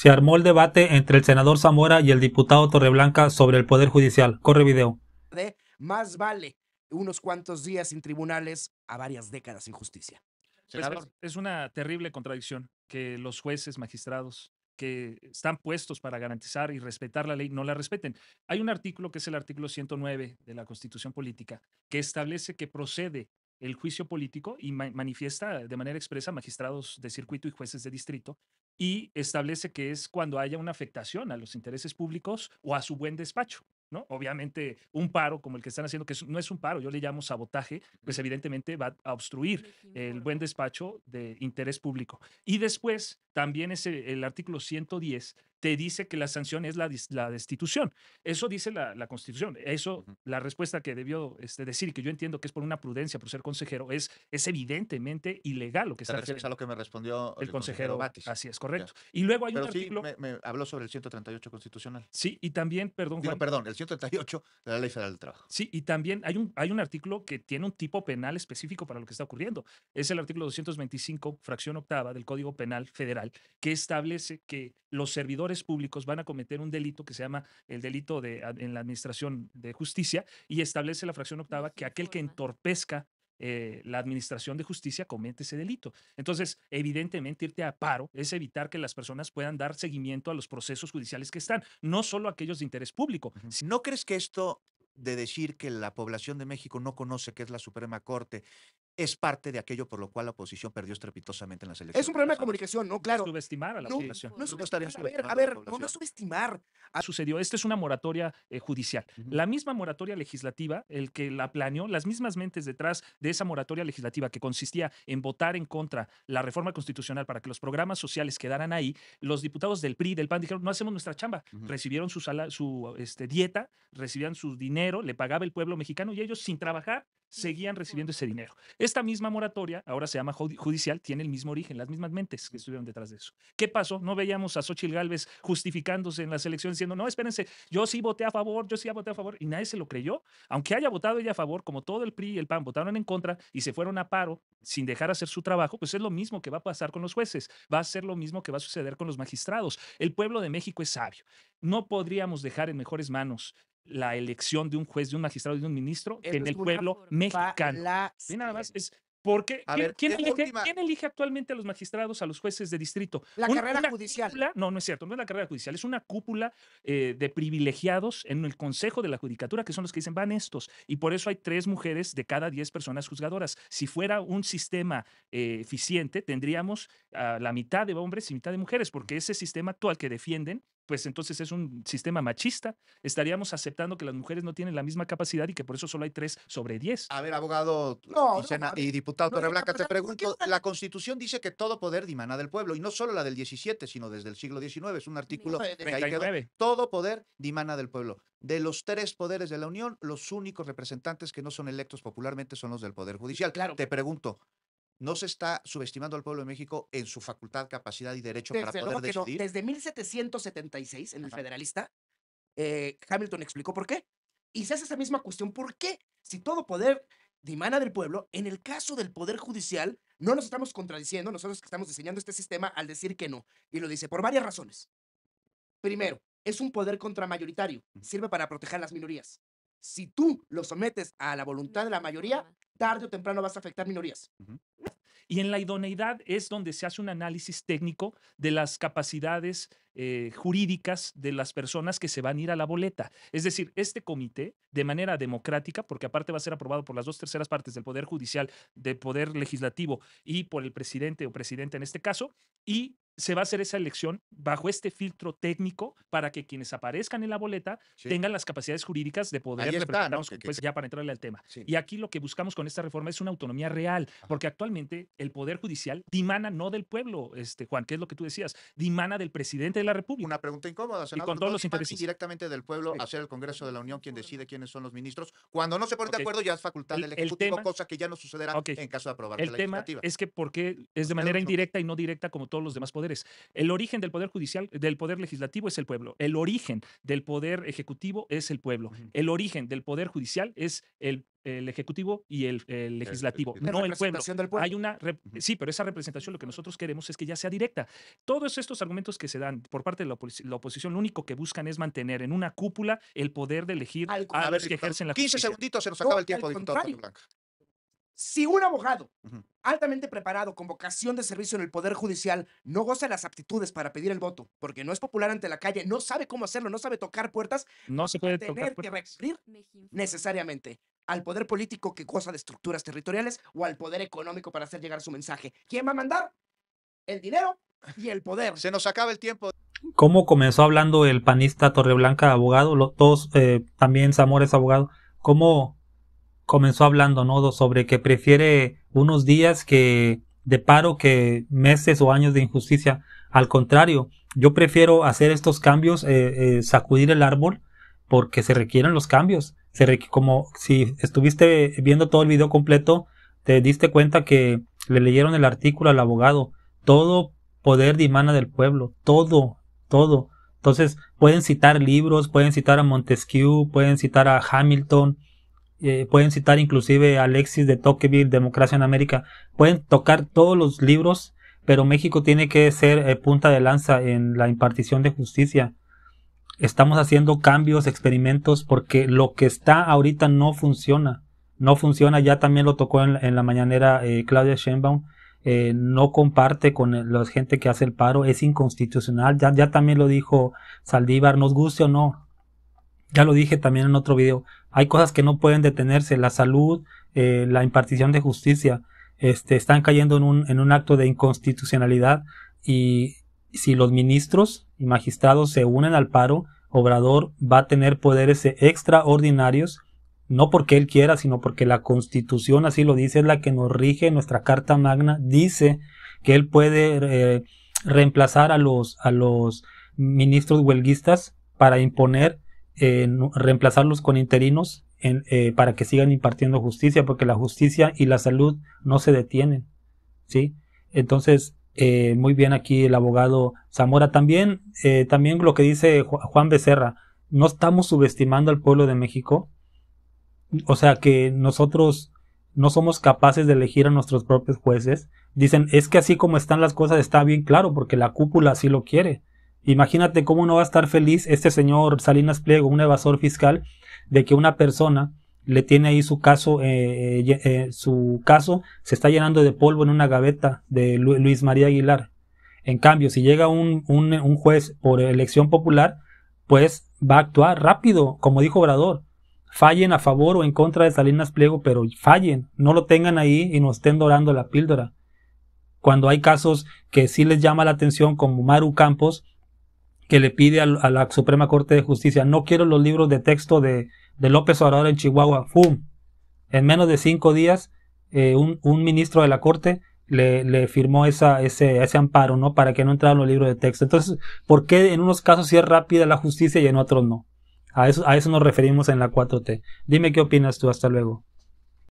se armó el debate entre el senador Zamora y el diputado Torreblanca sobre el Poder Judicial. Corre video. más vale unos cuantos días sin tribunales a varias décadas sin justicia. es una terrible contradicción que los jueces, magistrados que están puestos para garantizar y respetar la ley no la respeten. Hay un artículo que es el artículo 109 de la Constitución Política que establece que procede el juicio político y manifiesta de manera expresa magistrados de circuito y jueces de distrito y establece que es cuando haya una afectación a los intereses públicos o a su buen despacho. ¿No? Obviamente, un paro como el que están haciendo, que no es un paro, yo le llamo sabotaje, pues evidentemente va a obstruir el buen despacho de interés público. Y después, también es el, el artículo 110 te dice que la sanción es la, destitución. Eso dice la, Constitución. Eso, la respuesta que debió este, decir, que yo entiendo que es por una prudencia, por ser consejero, es, evidentemente ilegal lo que está refieres a lo que me respondió el, consejero, Así es, correcto. Y luego hay un sí, artículo... Me, habló sobre el 138 constitucional. Sí, y también, perdón, perdón, el 138 de la Ley Federal del Trabajo. Sí, y también hay un, hay un artículo que tiene un tipo penal específico para lo que está ocurriendo. Es el artículo 225, fracción octava del Código Penal Federal, que establece que los servidores públicos van a cometer un delito que se llama el delito de, en la Administración de Justicia y establece la fracción octava que aquel que entorpezca eh, la administración de justicia comete ese delito. Entonces, evidentemente, irte a paro es evitar que las personas puedan dar seguimiento a los procesos judiciales que están, no solo aquellos de interés público. ¿No crees que esto de decir que la población de México no conoce qué es la Suprema Corte es parte de aquello por lo cual la oposición perdió estrepitosamente en las elecciones. Es un problema de comunicación, ¿no? Claro. Subestimar a la población. No, subestimar, a ver, a ver, no, subestimar. Sucedió, esta es una moratoria eh, judicial. La misma moratoria legislativa, el que la planeó, las mismas mentes detrás de esa moratoria legislativa que consistía en votar en contra la reforma constitucional para que los programas sociales quedaran ahí, los diputados del PRI, del PAN, dijeron, no hacemos nuestra chamba. Recibieron su, sala, su este, dieta, recibían su dinero, le pagaba el pueblo mexicano y ellos sin trabajar seguían recibiendo ese dinero. Esta misma moratoria, ahora se llama judicial, tiene el mismo origen, las mismas mentes que estuvieron detrás de eso. ¿Qué pasó? No veíamos a Xochitl Gálvez justificándose en las elecciones diciendo, no, espérense, yo sí voté a favor, yo sí voté a favor, y nadie se lo creyó. Aunque haya votado ella a favor, como todo el PRI y el PAN votaron en contra y se fueron a paro sin dejar hacer su trabajo, pues es lo mismo que va a pasar con los jueces, va a ser lo mismo que va a suceder con los magistrados. El pueblo de México es sabio. No podríamos dejar en mejores manos la elección de un juez, de un magistrado, de un ministro en el pueblo mexicano. nada más es porque eh, ¿quién, elige, actualmente a los magistrados, a los jueces de distrito? La carrera judicial. no, no es cierto, no es la carrera judicial, es una cúpula eh, de privilegiados en el Consejo de la Judicatura, que son los que dicen van estos. Y por eso hay tres mujeres de cada diez personas juzgadoras. Si fuera un sistema eh, eficiente, tendríamos la mitad de hombres y mitad de mujeres, porque ese sistema actual que defienden pues entonces es un sistema machista. Estaríamos aceptando que las mujeres no tienen la misma capacidad y que por eso solo hay tres sobre diez. A ver, abogado y, diputado Torreblanca, te pregunto, la Constitución dice que todo poder dimana del pueblo, y no solo la del 17, sino desde el siglo XIX, es un artículo que todo poder dimana del pueblo. De los tres poderes de la Unión, los únicos representantes que no son electos popularmente son los del Poder Judicial. Te pregunto, no se está subestimando al pueblo de México en su facultad, capacidad y derecho para poder decidir. Desde 1776, en el Federalista, eh, Hamilton explicó por qué. Y se hace esa misma cuestión, ¿por qué? Si todo poder dimana del pueblo, en el caso del Poder Judicial, no nos estamos contradiciendo, nosotros que estamos diseñando este sistema al decir que no. Y lo dice por varias razones. Primero, es un poder contramayoritario, sirve para proteger a las minorías si tú lo sometes a la voluntad de la mayoría, tarde o temprano vas a afectar minorías. Y en la idoneidad es donde se hace un análisis técnico de las capacidades eh, jurídicas de las personas que se van a ir a la boleta. Es decir, este comité, de manera democrática, porque aparte va a ser aprobado por las dos terceras partes del Poder Judicial, del Poder Legislativo y por el presidente o presidenta en este caso, y se va a hacer esa elección bajo este filtro técnico para que quienes aparezcan en la boleta tengan las capacidades jurídicas de poder Ahí pues, ya para entrarle al tema. Y aquí lo que buscamos con esta reforma es una autonomía real, porque actualmente el Poder Judicial dimana no del pueblo, este, Juan, ¿qué es lo que tú decías, dimana del presidente de la República. Una pregunta incómoda, senador. Y con todos los intereses. directamente del pueblo hacer el Congreso de la Unión quien decide quiénes son los ministros. Cuando no se ponen de acuerdo ya es facultad del Ejecutivo, tema, cosa que ya no sucederá en caso de aprobar el la tema legislativa. es que porque es de manera indirecta y no directa como todos los demás poderes el origen del poder judicial, del poder legislativo es el pueblo. El origen del poder ejecutivo es el pueblo. El origen del poder judicial es el ejecutivo y el, legislativo, no el pueblo. Hay una sí, pero esa representación lo que nosotros queremos es que ya sea directa. Todos estos argumentos que se dan por parte de la, oposición, lo único que buscan es mantener en una cúpula el poder de elegir a, ver, los que ejercen la 15 segunditos se nos acaba el tiempo, Blanca. Si un abogado altamente preparado con vocación de servicio en el Poder Judicial no goza de las aptitudes para pedir el voto, porque no es popular ante la calle, no sabe cómo hacerlo, no sabe tocar puertas, no se puede tener que necesariamente al poder político que goza de estructuras territoriales o al poder económico para hacer llegar su mensaje. ¿Quién va a mandar? El dinero y el poder. Se nos acaba el tiempo. ¿Cómo comenzó hablando el panista Torreblanca, abogado? Los dos, eh, también Zamora es abogado. ¿Cómo comenzó hablando ¿no? sobre que prefiere unos días que de paro que meses o años de injusticia. Al contrario, yo prefiero hacer estos cambios, eh, eh, sacudir el árbol, porque se requieren los cambios. Se como si estuviste viendo todo el video completo, te diste cuenta que le leyeron el artículo al abogado. Todo poder Imana del pueblo, todo, todo. Entonces, pueden citar libros, pueden citar a Montesquieu, pueden citar a Hamilton, eh, pueden citar inclusive Alexis de Tocqueville, Democracia en América, pueden tocar todos los libros, pero México tiene que ser eh, punta de lanza en la impartición de justicia. Estamos haciendo cambios, experimentos, porque lo que está ahorita no funciona. No funciona, ya también lo tocó en, la mañanera eh, Claudia Sheinbaum, no comparte con la gente que hace el paro, es inconstitucional, ya, ya también lo dijo Saldívar, nos guste o no, ya lo dije también en otro video, hay cosas que no pueden detenerse, la salud, eh, la impartición de justicia, este, están cayendo en un, en un acto de inconstitucionalidad y si los ministros y magistrados se unen al paro, Obrador va a tener poderes extraordinarios, no porque él quiera, sino porque la constitución así lo dice, es la que nos rige, nuestra Carta Magna dice que él puede eh, reemplazar a los, a los ministros huelguistas para imponer reemplazarlos con interinos eh, para que sigan impartiendo justicia, porque la justicia y la salud no se detienen. ¿sí? Entonces, eh, muy bien aquí el abogado Zamora. También, eh, también lo que dice Juan Becerra, no estamos subestimando al pueblo de México. O sea que nosotros no somos capaces de elegir a nuestros propios jueces. Dicen, es que así como están las cosas está bien claro, porque la cúpula así lo quiere. Imagínate cómo no va a estar feliz este señor Salinas Pliego, un evasor fiscal, de que una persona le tiene ahí su caso, eh, eh, eh, su caso se está llenando de polvo en una gaveta de Luis María Aguilar. En cambio, si llega un, un, un, juez por elección popular, pues va a actuar rápido, como dijo Obrador. Fallen a favor o en contra de Salinas Pliego, pero fallen, no lo tengan ahí y nos estén dorando la píldora. Cuando hay casos que sí les llama la atención, como Maru Campos, que le pide a, la Suprema Corte de Justicia, no quiero los libros de texto de, López Obrador en Chihuahua. ¡Fum! En menos de cinco días, eh, un, ministro de la Corte le, le firmó esa, ese, ese, amparo, ¿no? Para que no entraran los libros de texto. Entonces, ¿por qué en unos casos sí es rápida la justicia y en otros no? A eso, a eso nos referimos en la 4T. Dime qué opinas tú. Hasta luego.